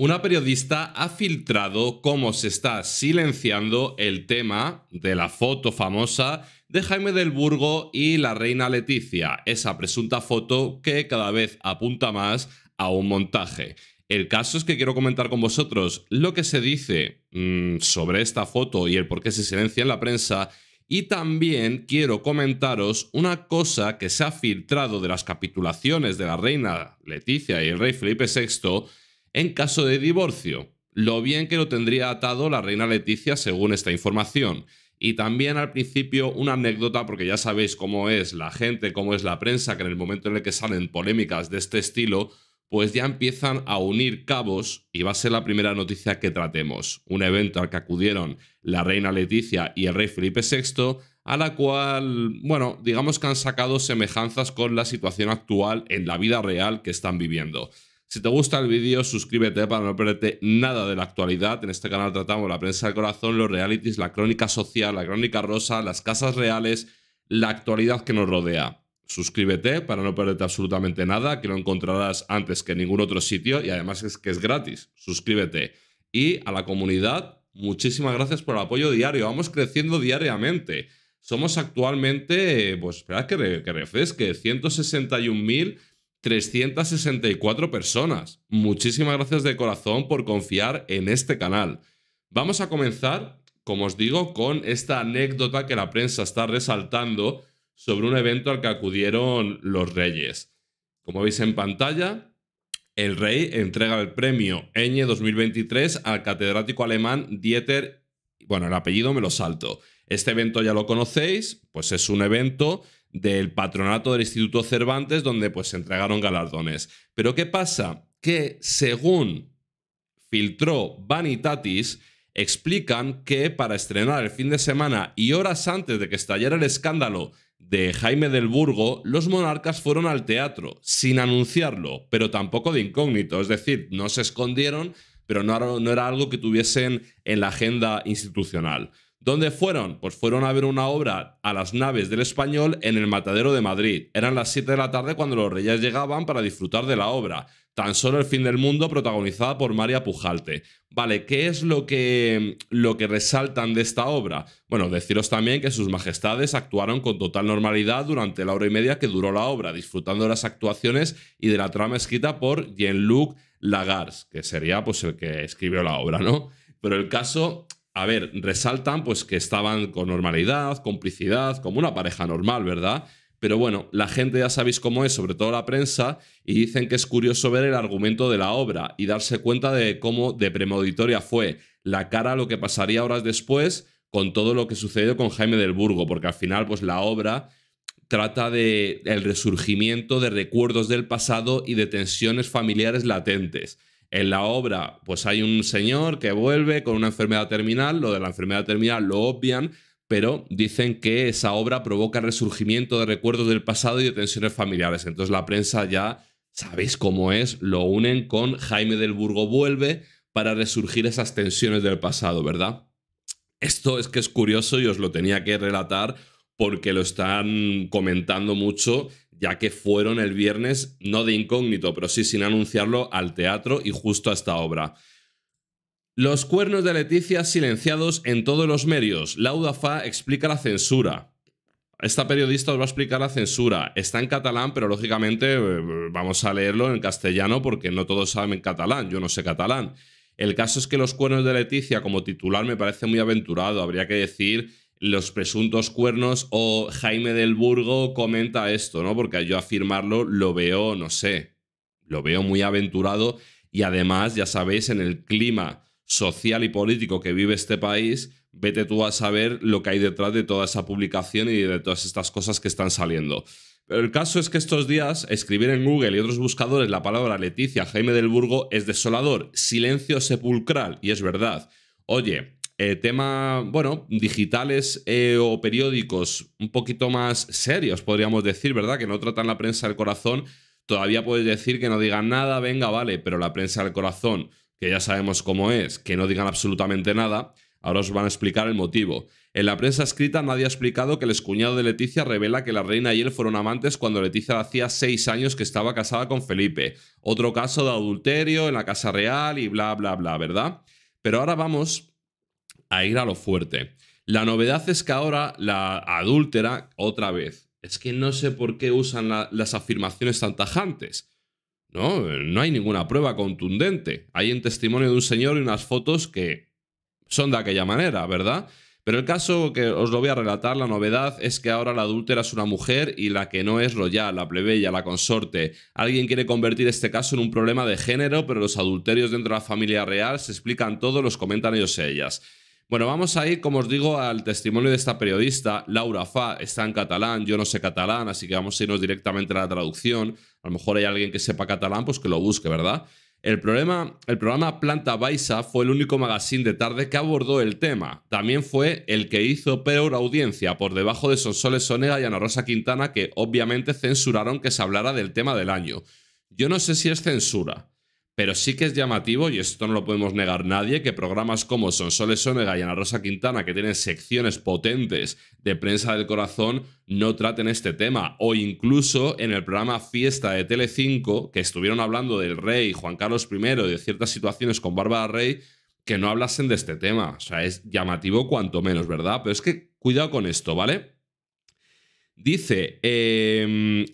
Una periodista ha filtrado cómo se está silenciando el tema de la foto famosa de Jaime del Burgo y la reina Leticia, esa presunta foto que cada vez apunta más a un montaje. El caso es que quiero comentar con vosotros lo que se dice mm, sobre esta foto y el por qué se silencia en la prensa y también quiero comentaros una cosa que se ha filtrado de las capitulaciones de la reina Leticia y el rey Felipe VI en caso de divorcio, lo bien que lo tendría atado la reina Leticia según esta información. Y también al principio una anécdota, porque ya sabéis cómo es la gente, cómo es la prensa, que en el momento en el que salen polémicas de este estilo, pues ya empiezan a unir cabos y va a ser la primera noticia que tratemos. Un evento al que acudieron la reina Leticia y el rey Felipe VI, a la cual, bueno, digamos que han sacado semejanzas con la situación actual en la vida real que están viviendo. Si te gusta el vídeo, suscríbete para no perderte nada de la actualidad. En este canal tratamos la prensa del corazón, los realities, la crónica social, la crónica rosa, las casas reales, la actualidad que nos rodea. Suscríbete para no perderte absolutamente nada, que lo encontrarás antes que en ningún otro sitio y además es que es gratis. Suscríbete. Y a la comunidad, muchísimas gracias por el apoyo diario. Vamos creciendo diariamente. Somos actualmente, pues esperad que, que refresque, 161.000 364 personas. Muchísimas gracias de corazón por confiar en este canal. Vamos a comenzar, como os digo, con esta anécdota que la prensa está resaltando sobre un evento al que acudieron los reyes. Como veis en pantalla, el rey entrega el premio Eñe 2023 al catedrático alemán Dieter, bueno, el apellido me lo salto. Este evento ya lo conocéis, pues es un evento del patronato del Instituto Cervantes, donde pues se entregaron galardones. Pero ¿qué pasa? Que según filtró Vanitatis, explican que para estrenar el fin de semana y horas antes de que estallara el escándalo de Jaime del Burgo, los monarcas fueron al teatro, sin anunciarlo, pero tampoco de incógnito, es decir, no se escondieron, pero no, no era algo que tuviesen en la agenda institucional. ¿Dónde fueron? Pues fueron a ver una obra a las naves del español en el Matadero de Madrid. Eran las 7 de la tarde cuando los reyes llegaban para disfrutar de la obra. Tan solo el fin del mundo protagonizada por María Pujalte. Vale, ¿qué es lo que, lo que resaltan de esta obra? Bueno, deciros también que sus majestades actuaron con total normalidad durante la hora y media que duró la obra, disfrutando de las actuaciones y de la trama escrita por Jean-Luc Lagars, que sería pues el que escribió la obra, ¿no? Pero el caso a ver, resaltan pues que estaban con normalidad, complicidad, como una pareja normal, ¿verdad? Pero bueno, la gente ya sabéis cómo es, sobre todo la prensa, y dicen que es curioso ver el argumento de la obra y darse cuenta de cómo de premonitoria fue la cara a lo que pasaría horas después con todo lo que sucedió con Jaime del Burgo, porque al final pues la obra trata de el resurgimiento de recuerdos del pasado y de tensiones familiares latentes. En la obra, pues hay un señor que vuelve con una enfermedad terminal, lo de la enfermedad terminal lo obvian, pero dicen que esa obra provoca resurgimiento de recuerdos del pasado y de tensiones familiares. Entonces la prensa ya, sabéis cómo es, lo unen con Jaime del Burgo vuelve para resurgir esas tensiones del pasado, ¿verdad? Esto es que es curioso y os lo tenía que relatar porque lo están comentando mucho ya que fueron el viernes, no de incógnito, pero sí sin anunciarlo, al teatro y justo a esta obra. Los cuernos de Leticia silenciados en todos los medios. Lauda Fa explica la censura. Esta periodista os va a explicar la censura. Está en catalán, pero lógicamente eh, vamos a leerlo en castellano porque no todos saben catalán. Yo no sé catalán. El caso es que los cuernos de Leticia como titular me parece muy aventurado. Habría que decir los presuntos cuernos o Jaime del Burgo comenta esto, ¿no? Porque yo afirmarlo lo veo, no sé, lo veo muy aventurado y además, ya sabéis, en el clima social y político que vive este país, vete tú a saber lo que hay detrás de toda esa publicación y de todas estas cosas que están saliendo. Pero el caso es que estos días escribir en Google y otros buscadores la palabra Leticia Jaime del Burgo es desolador, silencio sepulcral, y es verdad. Oye, eh, tema, bueno, digitales eh, o periódicos un poquito más serios, podríamos decir, ¿verdad? Que no tratan la prensa del corazón. Todavía puedes decir que no digan nada, venga, vale, pero la prensa del corazón, que ya sabemos cómo es, que no digan absolutamente nada, ahora os van a explicar el motivo. En la prensa escrita nadie ha explicado que el escuñado de Leticia revela que la reina y él fueron amantes cuando Leticia hacía seis años que estaba casada con Felipe. Otro caso de adulterio en la Casa Real y bla, bla, bla, ¿verdad? Pero ahora vamos a ir a lo fuerte. La novedad es que ahora la adúltera, otra vez, es que no sé por qué usan las afirmaciones tan tajantes. No, no hay ninguna prueba contundente. Hay un testimonio de un señor y unas fotos que son de aquella manera, ¿verdad? Pero el caso que os lo voy a relatar, la novedad es que ahora la adúltera es una mujer y la que no es royal, la plebeya, la consorte. Alguien quiere convertir este caso en un problema de género, pero los adulterios dentro de la familia real se explican todos, los comentan ellos y ellas. Bueno, vamos a ir, como os digo, al testimonio de esta periodista, Laura Fa, está en catalán, yo no sé catalán, así que vamos a irnos directamente a la traducción. A lo mejor hay alguien que sepa catalán, pues que lo busque, ¿verdad? El, problema, el programa Planta Baixa fue el único magazine de tarde que abordó el tema. También fue el que hizo peor audiencia, por debajo de Sonsoles Sonega y Ana Rosa Quintana, que obviamente censuraron que se hablara del tema del año. Yo no sé si es censura, pero sí que es llamativo, y esto no lo podemos negar nadie, que programas como Sonsoles Sonega y Ana Rosa Quintana, que tienen secciones potentes de prensa del corazón, no traten este tema. O incluso en el programa Fiesta de Telecinco, que estuvieron hablando del rey Juan Carlos I de ciertas situaciones con Bárbara Rey, que no hablasen de este tema. O sea, es llamativo cuanto menos, ¿verdad? Pero es que cuidado con esto, ¿vale? Dice, eh,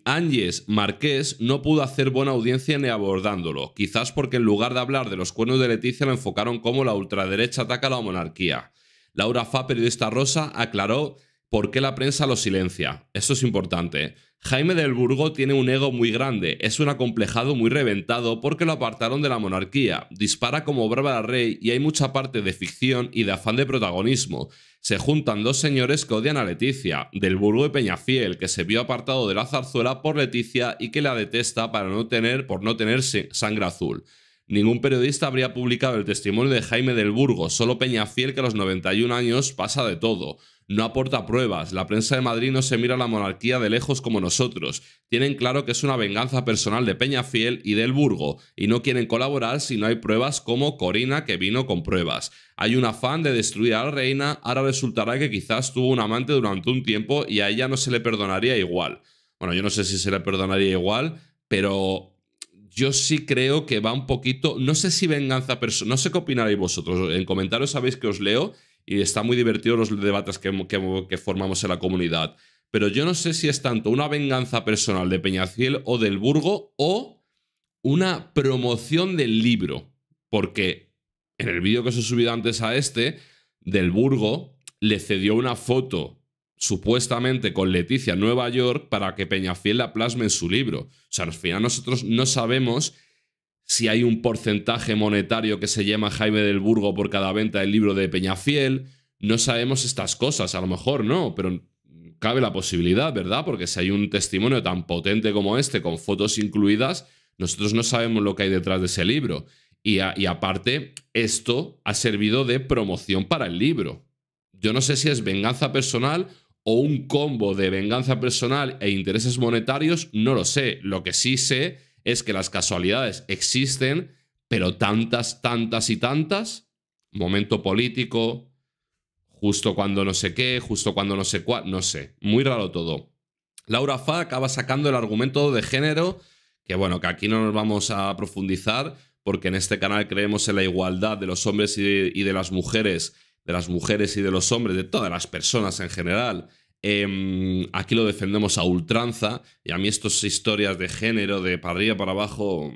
Marqués no pudo hacer buena audiencia ni abordándolo, quizás porque en lugar de hablar de los cuernos de Leticia lo enfocaron como la ultraderecha ataca a la monarquía. Laura Fa, periodista rosa, aclaró por qué la prensa lo silencia. Esto es importante. Jaime del Burgo tiene un ego muy grande, es un acomplejado muy reventado porque lo apartaron de la monarquía, dispara como Bárbara Rey y hay mucha parte de ficción y de afán de protagonismo se juntan dos señores que odian a Leticia, del burgo de Peñafiel, que se vio apartado de la zarzuela por Leticia y que la detesta para no tener, por no tener sangre azul. Ningún periodista habría publicado el testimonio de Jaime del Burgo, solo Peñafiel que a los 91 años pasa de todo no aporta pruebas. La prensa de Madrid no se mira a la monarquía de lejos como nosotros. Tienen claro que es una venganza personal de Fiel y del Burgo, y no quieren colaborar si no hay pruebas como Corina, que vino con pruebas. Hay un afán de destruir a la reina, ahora resultará que quizás tuvo un amante durante un tiempo y a ella no se le perdonaría igual. Bueno, yo no sé si se le perdonaría igual, pero yo sí creo que va un poquito, no sé si venganza personal, no sé qué opinaréis vosotros, en comentarios sabéis que os leo, y está muy divertido los debates que, formamos en la comunidad. Pero yo no sé si es tanto una venganza personal de Peñaciel o del Burgo o una promoción del libro. Porque en el vídeo que os he subido antes a este, del Burgo le cedió una foto supuestamente con Leticia en Nueva York para que Peñafiel la plasme en su libro. O sea, al final nosotros no sabemos si hay un porcentaje monetario que se llama Jaime del Burgo por cada venta del libro de Peñafiel. No sabemos estas cosas, a lo mejor no, pero cabe la posibilidad, ¿verdad? Porque si hay un testimonio tan potente como este, con fotos incluidas, nosotros no sabemos lo que hay detrás de ese libro. Y, y aparte, esto ha servido de promoción para el libro. Yo no sé si es venganza personal o un combo de venganza personal e intereses monetarios, no lo sé. Lo que sí sé es que las casualidades existen, pero tantas, tantas y tantas, momento político, justo cuando no sé qué, justo cuando no sé cuál, no sé, muy raro todo. Laura Fa acaba sacando el argumento de género, que bueno, que aquí no nos vamos a profundizar, porque en este canal creemos en la igualdad de los hombres y de las mujeres, de las mujeres y de los hombres, de todas las personas en general, Em, aquí lo defendemos a ultranza y a mí estas historias de género, de para para abajo,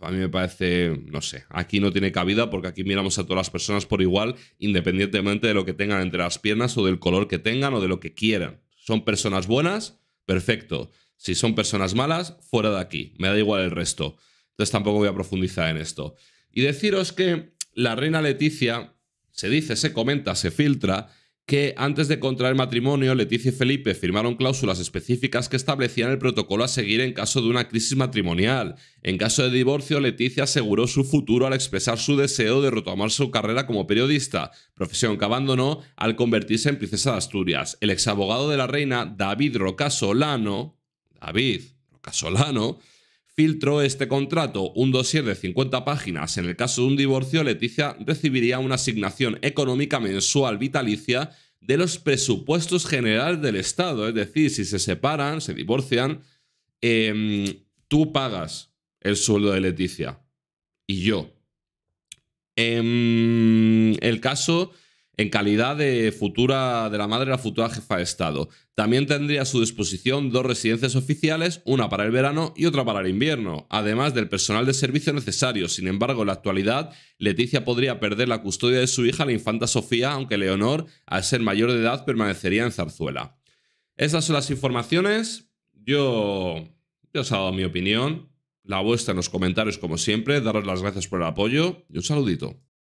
a mí me parece, no sé, aquí no tiene cabida porque aquí miramos a todas las personas por igual, independientemente de lo que tengan entre las piernas o del color que tengan o de lo que quieran. Son personas buenas, perfecto. Si son personas malas, fuera de aquí. Me da igual el resto. Entonces tampoco voy a profundizar en esto. Y deciros que la reina Leticia, se dice, se comenta, se filtra, que antes de contraer matrimonio, Leticia y Felipe firmaron cláusulas específicas que establecían el protocolo a seguir en caso de una crisis matrimonial. En caso de divorcio, Leticia aseguró su futuro al expresar su deseo de retomar su carrera como periodista, profesión que abandonó al convertirse en princesa de Asturias. El exabogado de la reina, David Rocasolano, David Rocasolano, filtró este contrato, un dossier de 50 páginas. En el caso de un divorcio, Leticia recibiría una asignación económica mensual vitalicia de los presupuestos generales del Estado. Es decir, si se separan, se divorcian, em, tú pagas el sueldo de Leticia y yo. En em, el caso en calidad de futura de la madre, la futura jefa de Estado. También tendría a su disposición dos residencias oficiales, una para el verano y otra para el invierno, además del personal de servicio necesario. Sin embargo, en la actualidad, Leticia podría perder la custodia de su hija, la infanta Sofía, aunque Leonor, al ser mayor de edad, permanecería en Zarzuela. Esas son las informaciones. Yo, yo os he dado mi opinión, la vuestra en los comentarios como siempre, daros las gracias por el apoyo y un saludito.